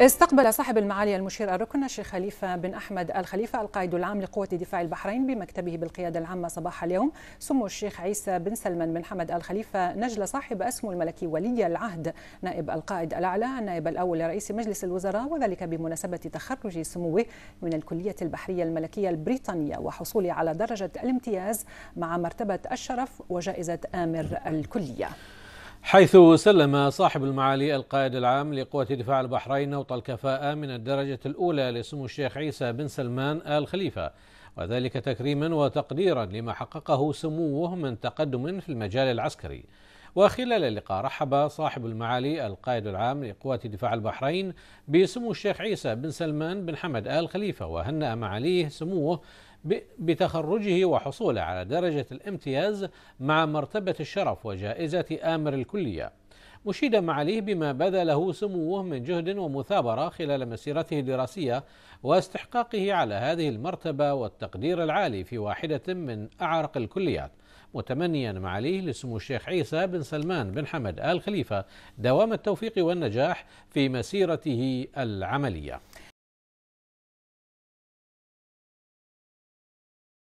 استقبل صاحب المعالي المشير الركن الشيخ خليفة بن أحمد الخليفة القائد العام لقوة دفاع البحرين بمكتبه بالقيادة العامة صباح اليوم سمو الشيخ عيسى بن سلمان بن حمد الخليفة نجل صاحب اسمه الملكي ولي العهد نائب القائد الأعلى النائب الأول لرئيس مجلس الوزراء وذلك بمناسبة تخرج سموه من الكلية البحرية الملكية البريطانية وحصوله على درجة الامتياز مع مرتبة الشرف وجائزة آمر الكلية حيث سلم صاحب المعالي القائد العام لقوة دفاع البحرين نوط الكفاءة من الدرجة الأولى لسمو الشيخ عيسى بن سلمان آل خليفة وذلك تكريما وتقديرا لما حققه سموه من تقدم في المجال العسكري وخلال اللقاء رحب صاحب المعالي القائد العام لقوة دفاع البحرين بسمو الشيخ عيسى بن سلمان بن حمد آل خليفة وهنأ معاليه سموه بتخرجه وحصوله على درجة الامتياز مع مرتبة الشرف وجائزة آمر الكلية مشيدا معاليه بما بذله سموه من جهد ومثابرة خلال مسيرته الدراسية واستحقاقه على هذه المرتبة والتقدير العالي في واحدة من أعرق الكليات متمنيا معاليه لسمو الشيخ عيسى بن سلمان بن حمد آل خليفة دوام التوفيق والنجاح في مسيرته العملية